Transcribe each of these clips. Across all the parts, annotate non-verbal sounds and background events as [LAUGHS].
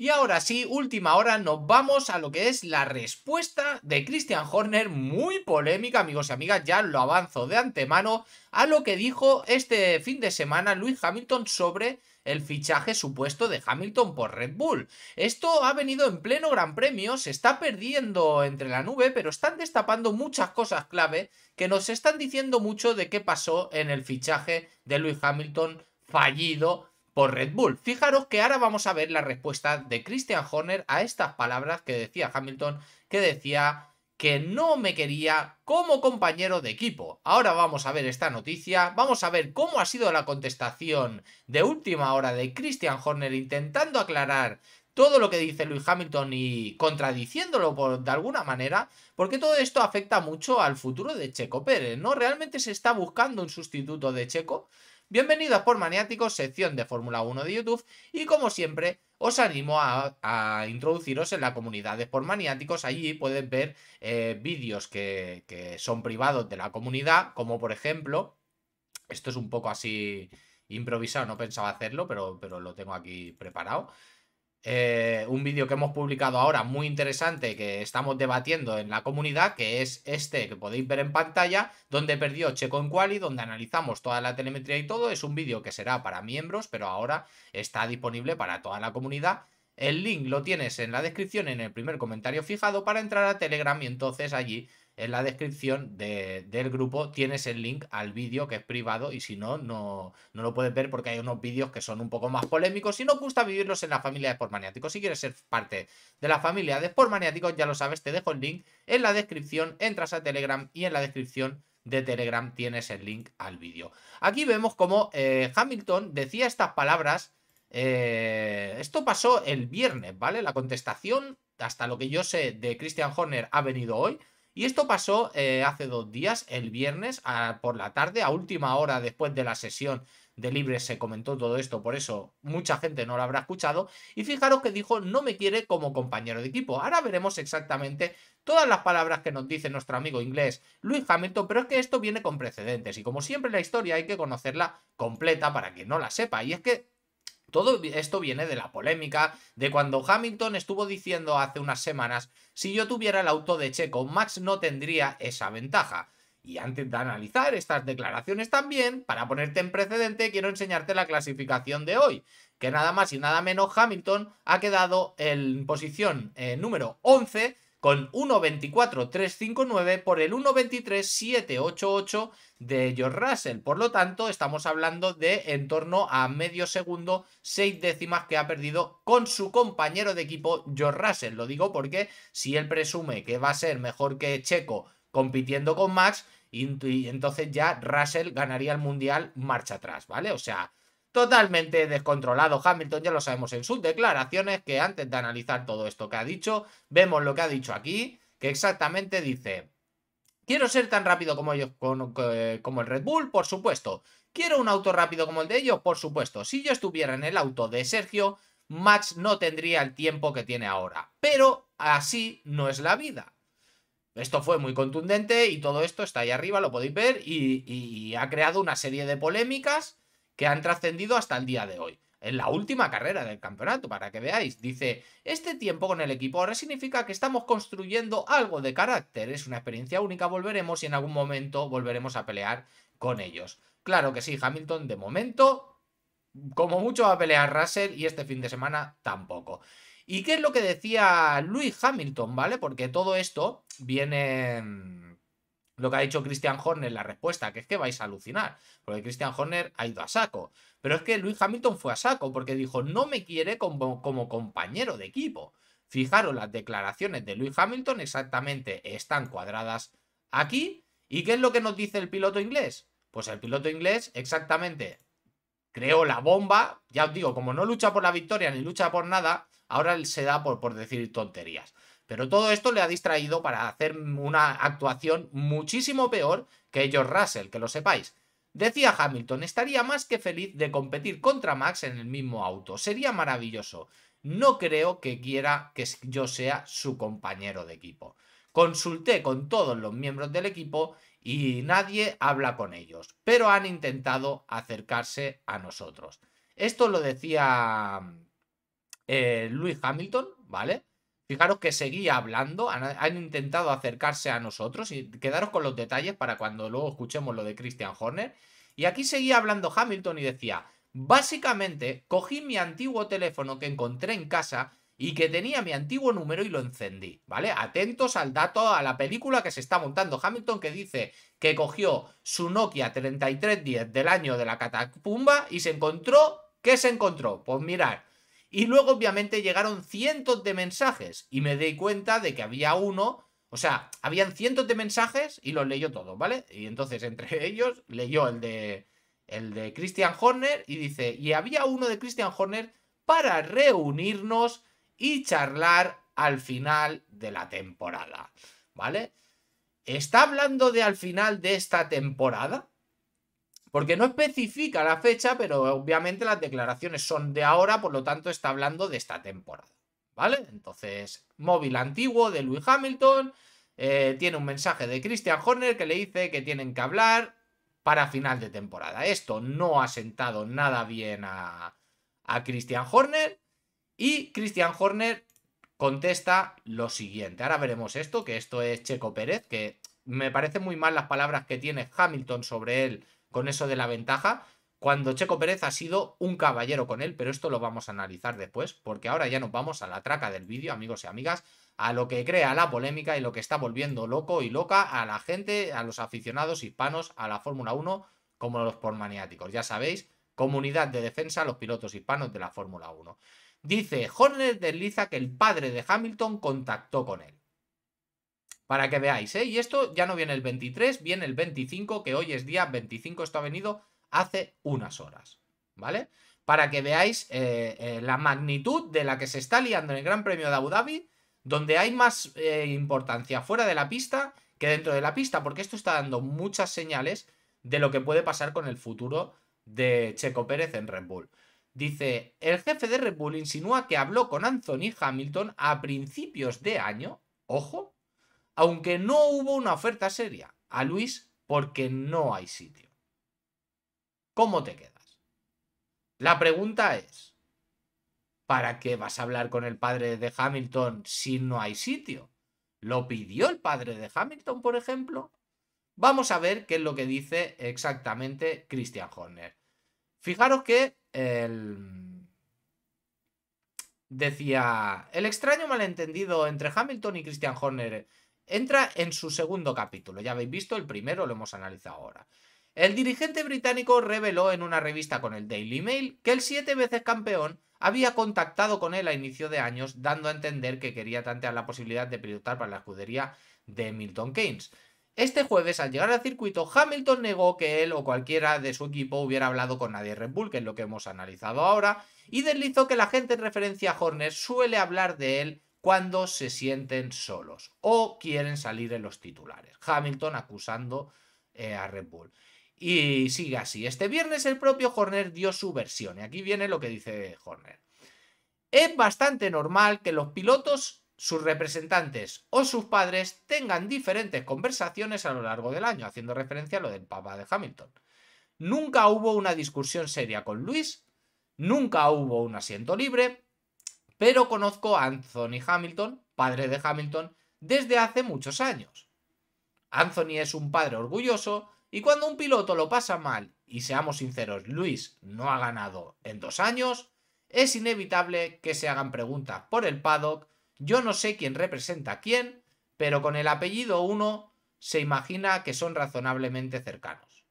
Y ahora sí, última hora, nos vamos a lo que es la respuesta de Christian Horner, muy polémica, amigos y amigas, ya lo avanzo de antemano, a lo que dijo este fin de semana Luis Hamilton sobre el fichaje supuesto de Hamilton por Red Bull. Esto ha venido en pleno Gran Premio, se está perdiendo entre la nube, pero están destapando muchas cosas clave que nos están diciendo mucho de qué pasó en el fichaje de Luis Hamilton fallido por Red Bull. Fijaros que ahora vamos a ver la respuesta de Christian Horner a estas palabras que decía Hamilton, que decía que no me quería como compañero de equipo. Ahora vamos a ver esta noticia, vamos a ver cómo ha sido la contestación de última hora de Christian Horner intentando aclarar todo lo que dice Luis Hamilton y contradiciéndolo por, de alguna manera, porque todo esto afecta mucho al futuro de Checo Pérez, ¿no? Realmente se está buscando un sustituto de Checo. Bienvenidos por Maniáticos, sección de Fórmula 1 de YouTube y como siempre os animo a, introduciros en la comunidad de Maniáticos, Allí pueden ver eh, vídeos que, son privados de la comunidad, como por ejemplo, esto es un poco así improvisado, no pensaba hacerlo, pero, pero lo tengo aquí preparado. Eh, un vídeo que hemos publicado ahora muy interesante que estamos debatiendo en la comunidad, que es este que podéis ver en pantalla, donde perdió Checo en Quali, donde analizamos toda la telemetría y todo. Es un vídeo que será para miembros, pero ahora está disponible para toda la comunidad. El link lo tienes en la descripción, en el primer comentario fijado para entrar a Telegram y entonces allí en la descripción del grupo tienes el link al vídeo que es privado y si no, no, lo puedes ver porque hay unos vídeos que son un poco más polémicos. y no gusta vivirlos en la familia de Sport Maniáticos, si quieres ser parte de la familia de Sport Maniáticos, ya lo sabes, te dejo el link en la descripción, entras a Telegram y en la descripción de Telegram tienes el link al vídeo. Aquí vemos como eh, Hamilton decía estas palabras. Eh, esto pasó el viernes, ¿vale? La contestación, hasta lo que yo sé, de Christian Horner ha venido hoy. Y esto pasó eh, hace dos días, el viernes por la tarde, a última hora después de la sesión de libres se comentó todo esto, por eso mucha gente no lo habrá escuchado. Y fijaros que dijo, no me quiere como compañero de equipo. Ahora veremos exactamente todas las palabras que nos dice nuestro amigo inglés Luis Hamilton, pero es que esto viene con precedentes. Y como siempre la historia hay que conocerla completa para quien no la sepa. Y es que todo esto viene de la polémica de cuando Hamilton estuvo diciendo hace unas semanas si yo tuviera el auto de Checo, Max no tendría esa ventaja. Y antes de analizar estas declaraciones también, para ponerte en precedente, quiero enseñarte la clasificación de hoy, que nada más y nada menos Hamilton ha quedado en posición eh, número 11 con 1.24.359 por el 1.23.788 de George Russell. Por lo tanto, estamos hablando de en torno a medio segundo, seis décimas que ha perdido con su compañero de equipo George Russell. Lo digo porque si él presume que va a ser mejor que Checo compitiendo con Max, entonces ya Russell ganaría el mundial marcha atrás, ¿vale? O sea, totalmente descontrolado. Hamilton ya lo sabemos en sus declaraciones que antes de analizar todo esto que ha dicho, vemos lo que ha dicho aquí, que exactamente dice... Quiero ser tan rápido como ellos, eh, como el Red Bull, por supuesto. Quiero un auto rápido como el de ellos, por supuesto. Si yo estuviera en el auto de Sergio, Max no tendría el tiempo que tiene ahora. Pero así no es la vida. Esto fue muy contundente y todo esto está ahí arriba, lo podéis ver, y ha creado una serie de polémicas que han trascendido hasta el día de hoy. En la última carrera del campeonato, para que veáis, dice, este tiempo con el equipo ahora significa que estamos construyendo algo de carácter, es una experiencia única, volveremos y en algún momento volveremos a pelear con ellos. Claro que sí, Hamilton de momento, como mucho va a pelear Russell y este fin de semana tampoco. ¿Y qué es lo que decía Luis Hamilton, vale? Porque todo esto viene lo que ha dicho Christian Horner, la respuesta, que es que vais a alucinar, porque Christian Horner ha ido a saco. Pero es que Luis Hamilton fue a saco porque dijo, no me quiere como, compañero de equipo. Fijaros, las declaraciones de Luis Hamilton exactamente están cuadradas aquí. ¿Y qué es lo que nos dice el piloto inglés? Pues el piloto inglés exactamente creó la bomba. Ya os digo, como no lucha por la victoria ni lucha por nada, ahora se da por, por decir tonterías. Pero todo esto le ha distraído para hacer una actuación muchísimo peor que George Russell, que lo sepáis. Decía Hamilton, estaría más que feliz de competir contra Max en el mismo auto. Sería maravilloso. No creo que quiera que yo sea su compañero de equipo. Consulté con todos los miembros del equipo y nadie habla con ellos, pero han intentado acercarse a nosotros. Esto lo decía eh, Luis Hamilton, ¿vale? Fijaros que seguía hablando, han, intentado acercarse a nosotros y quedaros con los detalles para cuando luego escuchemos lo de Christian Horner. Y aquí seguía hablando Hamilton y decía, básicamente cogí mi antiguo teléfono que encontré en casa y que tenía mi antiguo número y lo encendí, ¿vale? Atentos al dato, a la película que se está montando Hamilton que dice que cogió su Nokia 3310 del año de la catacumba y se encontró, ¿qué se encontró? Pues mirar y luego obviamente llegaron cientos de mensajes y me di cuenta de que había uno, o sea, habían cientos de mensajes y los leyó todos, ¿vale? Y entonces entre [LAUGHS] ellos leyó el de el de Christian Horner y dice, "Y había uno de Christian Horner para reunirnos y charlar al final de la temporada." ¿Vale? ¿Está hablando de al final de esta temporada? Porque no especifica la fecha, pero obviamente las declaraciones son de ahora, por lo tanto está hablando de esta temporada. ¿Vale? Entonces, móvil antiguo de Lewis Hamilton. Eh, tiene un mensaje de Christian Horner que le dice que tienen que hablar para final de temporada. Esto no ha sentado nada bien a, a Christian Horner. Y Christian Horner contesta lo siguiente. Ahora veremos esto, que esto es Checo Pérez, que me parecen muy mal las palabras que tiene Hamilton sobre él con eso de la ventaja, cuando Checo Pérez ha sido un caballero con él, pero esto lo vamos a analizar después, porque ahora ya nos vamos a la traca del vídeo, amigos y amigas, a lo que crea la polémica y lo que está volviendo loco y loca a la gente, a los aficionados hispanos, a la Fórmula 1, como los pormaniáticos. Ya sabéis, comunidad de defensa los pilotos hispanos de la Fórmula 1. Dice, Horner desliza que el padre de Hamilton contactó con él para que veáis, ¿eh? Y esto ya no viene el 23, viene el 25, que hoy es día 25, esto ha venido hace unas horas, ¿vale? Para que veáis eh, eh, la magnitud de la que se está liando en el Gran Premio de Abu Dhabi, donde hay más eh, importancia fuera de la pista que dentro de la pista, porque esto está dando muchas señales de lo que puede pasar con el futuro de Checo Pérez en Red Bull. Dice, el jefe de Red Bull insinúa que habló con Anthony Hamilton a principios de año, ojo, aunque no hubo una oferta seria a Luis porque no hay sitio. ¿Cómo te quedas? La pregunta es, ¿para qué vas a hablar con el padre de Hamilton si no hay sitio? ¿Lo pidió el padre de Hamilton, por ejemplo? Vamos a ver qué es lo que dice exactamente Christian Horner. Fijaros que el... decía, el extraño malentendido entre Hamilton y Christian Horner entra en su segundo capítulo. Ya habéis visto, el primero lo hemos analizado ahora. El dirigente británico reveló en una revista con el Daily Mail que el siete veces campeón había contactado con él a inicio de años, dando a entender que quería tantear la posibilidad de pilotar para la escudería de Milton Keynes. Este jueves, al llegar al circuito, Hamilton negó que él o cualquiera de su equipo hubiera hablado con nadie de Red Bull, que es lo que hemos analizado ahora, y deslizó que la gente en referencia a Horner suele hablar de él cuando se sienten solos o quieren salir en los titulares. Hamilton acusando eh, a Red Bull. Y sigue así. Este viernes el propio Horner dio su versión. Y aquí viene lo que dice Horner. Es bastante normal que los pilotos, sus representantes o sus padres tengan diferentes conversaciones a lo largo del año, haciendo referencia a lo del Papa de Hamilton. Nunca hubo una discusión seria con Luis, nunca hubo un asiento libre, pero conozco a Anthony Hamilton, padre de Hamilton, desde hace muchos años. Anthony es un padre orgulloso y cuando un piloto lo pasa mal, y seamos sinceros, Luis no ha ganado en dos años, es inevitable que se hagan preguntas por el paddock, yo no sé quién representa a quién, pero con el apellido uno se imagina que son razonablemente cercanos.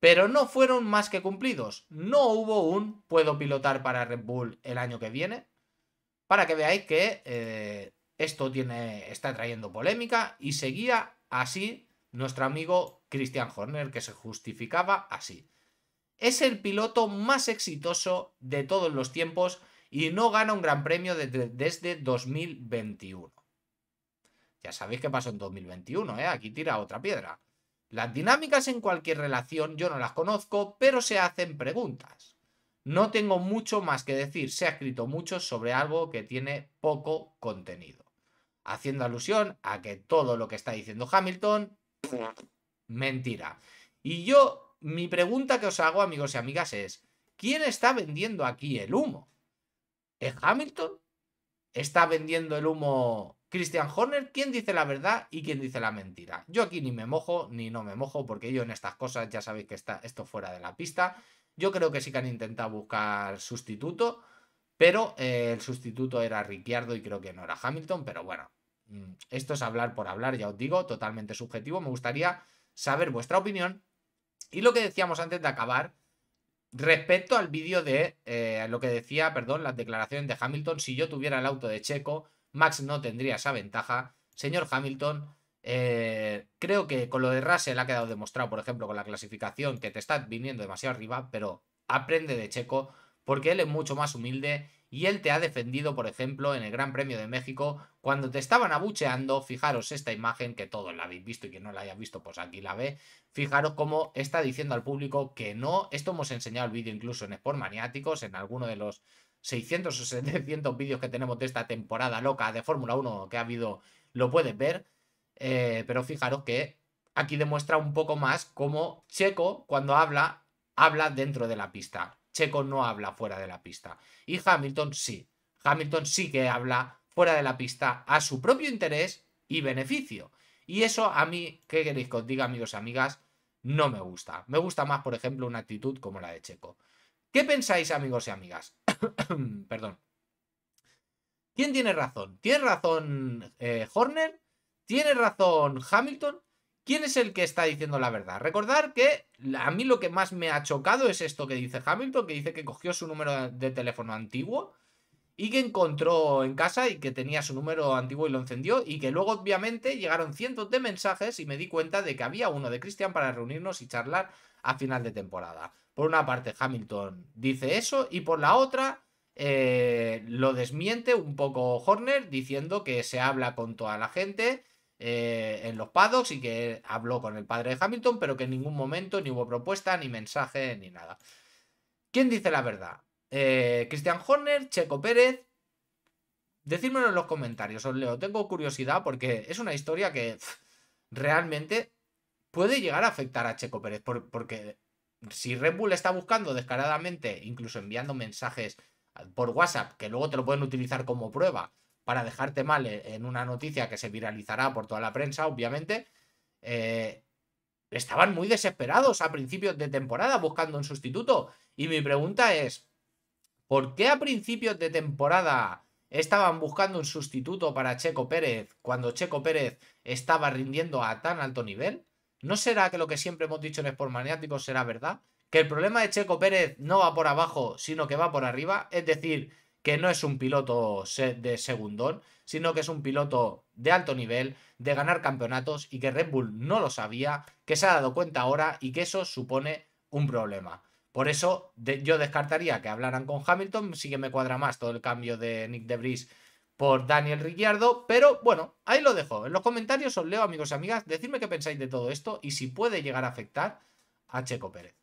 Pero no fueron más que cumplidos, no hubo un puedo pilotar para Red Bull el año que viene, para que veáis que eh, esto tiene, está trayendo polémica y seguía así nuestro amigo Christian Horner, que se justificaba así. Es el piloto más exitoso de todos los tiempos y no gana un gran premio desde, 2021. Ya sabéis qué pasó en 2021, ¿eh? aquí tira otra piedra. Las dinámicas en cualquier relación yo no las conozco, pero se hacen preguntas. No tengo mucho más que decir, se ha escrito mucho sobre algo que tiene poco contenido. Haciendo alusión a que todo lo que está diciendo Hamilton, mentira. Y yo, mi pregunta que os hago, amigos y amigas, es, ¿quién está vendiendo aquí el humo? ¿Es Hamilton? ¿Está vendiendo el humo Christian Horner? ¿Quién dice la verdad y quién dice la mentira? Yo aquí ni me mojo ni no me mojo porque yo en estas cosas ya sabéis que está esto fuera de la pista. Yo creo que sí que han intentado buscar sustituto, pero eh, el sustituto era Ricciardo y creo que no era Hamilton, pero bueno, mm, esto es hablar por hablar, ya os digo, totalmente subjetivo. Me gustaría saber vuestra opinión. Y lo que decíamos antes de acabar, respecto al vídeo de eh, lo que decía, perdón, las declaraciones de Hamilton, si yo tuviera el auto de Checo, Max no tendría esa ventaja. Señor Hamilton, eh, creo que con lo de Russell ha quedado demostrado, por ejemplo, con la clasificación, que te está viniendo demasiado arriba, pero aprende de Checo porque él es mucho más humilde y él te ha defendido, por ejemplo, en el Gran Premio de México, cuando te estaban abucheando, fijaros esta imagen que todos la habéis visto y que no la haya visto, pues aquí la ve, fijaros cómo está diciendo al público que no, esto hemos enseñado el vídeo incluso en Sport Maniáticos, en alguno de los 600 o 700 vídeos que tenemos de esta temporada loca de Fórmula 1 que ha habido, lo puedes ver, eh, pero fijaros que aquí demuestra un poco más cómo Checo, cuando habla, habla dentro de la pista. Checo no habla fuera de la pista. Y Hamilton sí. Hamilton sí que habla fuera de la pista a su propio interés y beneficio. Y eso a mí, ¿qué queréis que os diga, amigos y amigas? No me gusta. Me gusta más, por ejemplo, una actitud como la de Checo. ¿Qué pensáis, amigos y amigas? [COUGHS] Perdón. ¿Quién tiene razón? ¿Tiene razón eh, Horner ¿Tiene razón Hamilton? ¿Quién es el que está diciendo la verdad? Recordar que a mí lo que más me ha chocado es esto que dice Hamilton, que dice que cogió su número de teléfono antiguo y que encontró en casa y que tenía su número antiguo y lo encendió y que luego obviamente llegaron cientos de mensajes y me di cuenta de que había uno de Cristian para reunirnos y charlar a final de temporada. Por una parte Hamilton dice eso y por la otra eh, lo desmiente un poco Horner diciendo que se habla con toda la gente eh, en los paddocks y que habló con el padre de Hamilton, pero que en ningún momento ni hubo propuesta, ni mensaje, ni nada. ¿Quién dice la verdad? Eh, ¿Christian Horner? ¿Checo Pérez? Decídmelo en los comentarios, os leo. Tengo curiosidad porque es una historia que realmente puede llegar a afectar a Checo Pérez, porque si Red Bull está buscando descaradamente, incluso enviando mensajes por WhatsApp, que luego te lo pueden utilizar como prueba, para dejarte mal eh, en una noticia que se viralizará por toda la prensa, obviamente, eh, estaban muy desesperados a principios de temporada buscando un sustituto. Y mi pregunta es, ¿por qué a principios de temporada estaban buscando un sustituto para Checo Pérez cuando Checo Pérez estaba rindiendo a tan alto nivel? ¿No será que lo que siempre hemos dicho en Sport maniático será verdad? ¿Que el problema de Checo Pérez no va por abajo, sino que va por arriba? Es decir, que no es un piloto de segundón, sino que es un piloto de alto nivel, de ganar campeonatos y que Red Bull no lo sabía, que se ha dado cuenta ahora y que eso supone un problema. Por eso yo descartaría que hablaran con Hamilton, sí que me cuadra más todo el cambio de Nick de Debris por Daniel Ricciardo, pero bueno, ahí lo dejo. En los comentarios os leo, amigos y amigas, decidme qué pensáis de todo esto y si puede llegar a afectar a Checo Pérez.